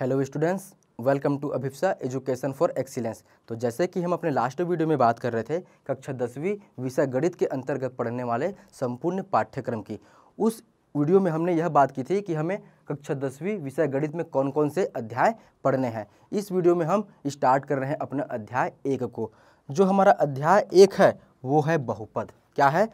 hello students welcome to Abhipsa education for excellence तो जैसे कि हम अपने लास्ट वीडियो में बात कर रहे थे कक्षा दसवीं विषय गणित के अंतर्गत पढ़ने वाले संपूर्ण पाठ्यक्रम की उस वीडियो में हमने यह बात की थी कि हमें कक्षा दसवीं विषय गणित में कौन कौन से अध्याय पढ़ने हैं इस वीडियो में हम स्टार्ट कर रहे हैं अपने अध्याय एक को जो हमारा अध्याय एक है वो है बहुपद क्या है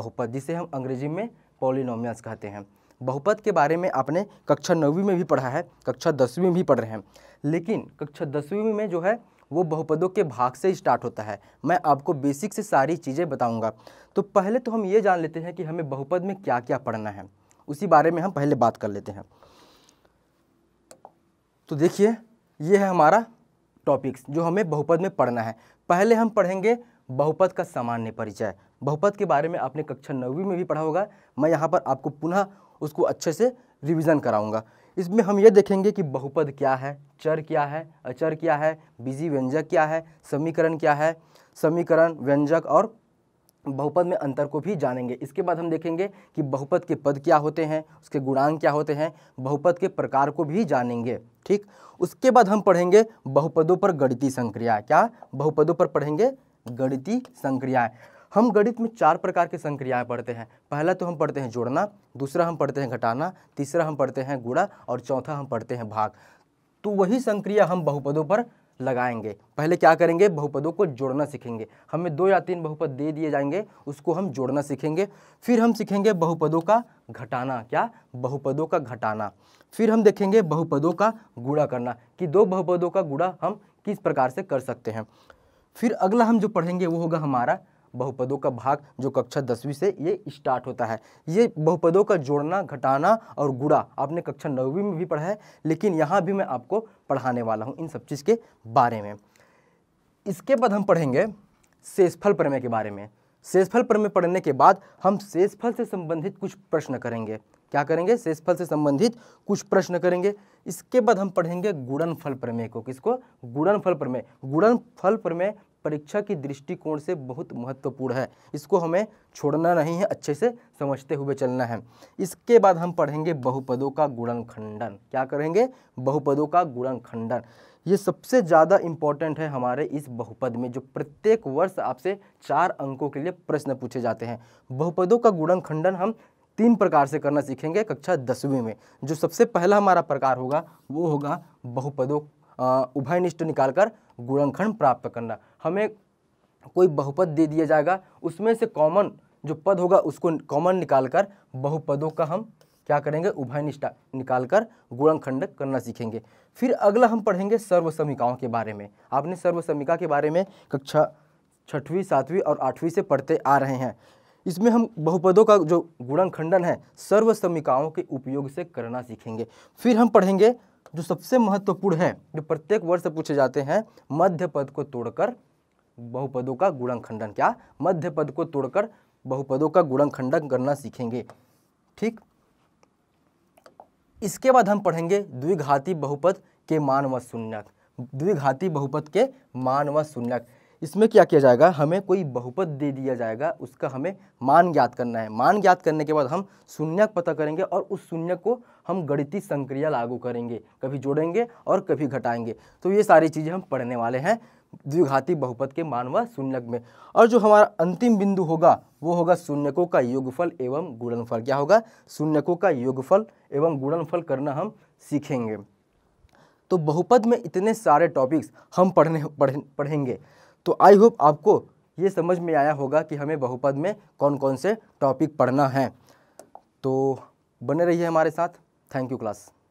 बहुपद जिसे हम अंग्रेजी में पॉलिनोमियल्स कहते हैं बहुपद के बारे में आपने कक्षा नौवीं में भी पढ़ा है कक्षा दसवीं में भी पढ़ रहे हैं लेकिन कक्षा दसवीं में जो है वो बहुपदों के भाग से स्टार्ट होता है मैं आपको बेसिक से सारी चीज़ें बताऊँगा तो पहले तो हम ये जान लेते हैं कि हमें बहुपद में क्या क्या पढ़ना है उसी बारे में हम पहले बात कर लेते हैं तो देखिए ये है हमारा टॉपिक्स जो हमें बहुपद में पढ़ना है पहले हम पढ़ेंगे बहुपद का सामान्य परिचय बहुपद के बारे में आपने कक्षा नौवीं में भी पढ़ा होगा मैं यहाँ पर आपको पुनः उसको अच्छे से रिविज़न कराऊँगा इसमें हम ये देखेंगे कि बहुपद क्या है चर क्या है अचर क्या है बिजी व्यंजक क्या है समीकरण क्या है समीकरण व्यंजक और बहुपद में अंतर को भी जानेंगे इसके बाद हम देखेंगे कि बहुपद के पद क्या होते हैं उसके गुणांग क्या होते हैं बहुपद के प्रकार को भी जानेंगे ठीक उसके बाद हम पढ़ेंगे बहुपदों पर गणितीय संक्रिया क्या बहुपदों पर पढ़ेंगे गणितीय संक्रियाएँ हम गणित में चार प्रकार के संक्रियाएं पढ़ते हैं पहला तो हम पढ़ते हैं जोड़ना दूसरा हम पढ़ते हैं घटाना तीसरा हम पढ़ते हैं गुड़ा और चौथा हम पढ़ते हैं भाग तो वही संक्रिया हम बहुपदों पर लगाएंगे पहले क्या करेंगे बहुपदों को जोड़ना सीखेंगे हमें दो या तीन बहुपद दे दिए जाएंगे उसको हम जोड़ना सीखेंगे फिर हम सीखेंगे बहुपदों का घटाना क्या बहुपदों का घटाना फिर हम देखेंगे बहुपदों का गुड़ा करना कि दो बहुपदों का गुड़ा हम किस प्रकार से कर सकते हैं फिर अगला हम जो पढ़ेंगे वो होगा हमारा बहुपदों का भाग जो कक्षा दसवीं से ये स्टार्ट होता है ये बहुपदों का जोड़ना घटाना और गुड़ा आपने कक्षा नौवीं में भी पढ़ा है लेकिन यहाँ भी मैं आपको पढ़ाने वाला हूँ इन सब चीज़ के बारे में इसके बाद हम पढ़ेंगे शेषफल प्रमेय के बारे में शेषफल प्रमेय पढ़ने के बाद हम शेषफल से संबंधित कुछ प्रश्न करेंगे क्या करेंगे शेषफल से संबंधित कुछ प्रश्न करेंगे इसके बाद हम पढ़ेंगे गुणनफल प्रमेय को किसको गुणनफल प्रमेय गुणनफल प्रमेय परीक्षा की दृष्टिकोण से बहुत महत्वपूर्ण है इसको हमें छोड़ना नहीं है अच्छे से समझते हुए चलना है इसके बाद हम पढ़ेंगे बहुपदों का गुणन खंडन क्या करेंगे बहुपदों का गुणन खंडन ये सबसे ज़्यादा इम्पॉर्टेंट है हमारे इस बहुपद में जो प्रत्येक वर्ष आपसे चार अंकों के लिए प्रश्न पूछे जाते हैं बहुपदों का गुणन खंडन हम तीन प्रकार से करना सीखेंगे कक्षा दसवीं में जो सबसे पहला हमारा प्रकार होगा वो होगा बहुपदों उभयनिष्ठ निकाल निकालकर गुणनखंड प्राप्त करना हमें कोई बहुपद दे दिया जाएगा उसमें से कॉमन जो पद होगा उसको कॉमन निकालकर बहुपदों का हम क्या करेंगे उभयनिष्ठा निकाल कर गुणनखंड करना सीखेंगे फिर अगला हम पढ़ेंगे सर्वसमिकाओं के बारे में आपने सर्वसमिका के बारे में कक्षा छठवीं सातवीं और आठवीं से पढ़ते आ रहे हैं इसमें हम बहुपदों का जो गुणनखंडन है सर्वसमिकाओं के उपयोग से करना सीखेंगे फिर हम पढ़ेंगे जो सबसे महत्वपूर्ण है जो प्रत्येक वर्ष पूछे जाते हैं मध्य पद को तोड़कर बहुपदों का गुणन खंडन क्या मध्य पद को तोड़कर बहुपदों का गुणन खंडन करना सीखेंगे ठीक इसके बाद हम पढ़ेंगे द्विघाती बहुपद के मान व शून्यक द्विघाती बहुपद के मान व शून्यक इसमें क्या किया जाएगा हमें कोई बहुपद दे दिया जाएगा उसका हमें मान ज्ञात करना है मान ज्ञात करने के बाद हम शून्यक पता करेंगे और उस शून्य को हम गणितीय संक्रिया लागू करेंगे कभी जोड़ेंगे और कभी घटाएंगे तो ये सारी चीज़ें हम पढ़ने वाले हैं द्विघाती बहुपद के मान व शून्यक में और जो हमारा अंतिम बिंदु होगा वो होगा शून्यकों का योगफल एवं गुणनफल क्या होगा शून्यकों का योगफल एवं गुणनफल करना हम सीखेंगे तो बहुपद में इतने सारे टॉपिक्स हम पढ़ने पढ़ेंगे तो आई होप आपको ये समझ में आया होगा कि हमें बहुपद में कौन कौन से टॉपिक पढ़ना है तो बने रहिए हमारे साथ थैंक यू क्लास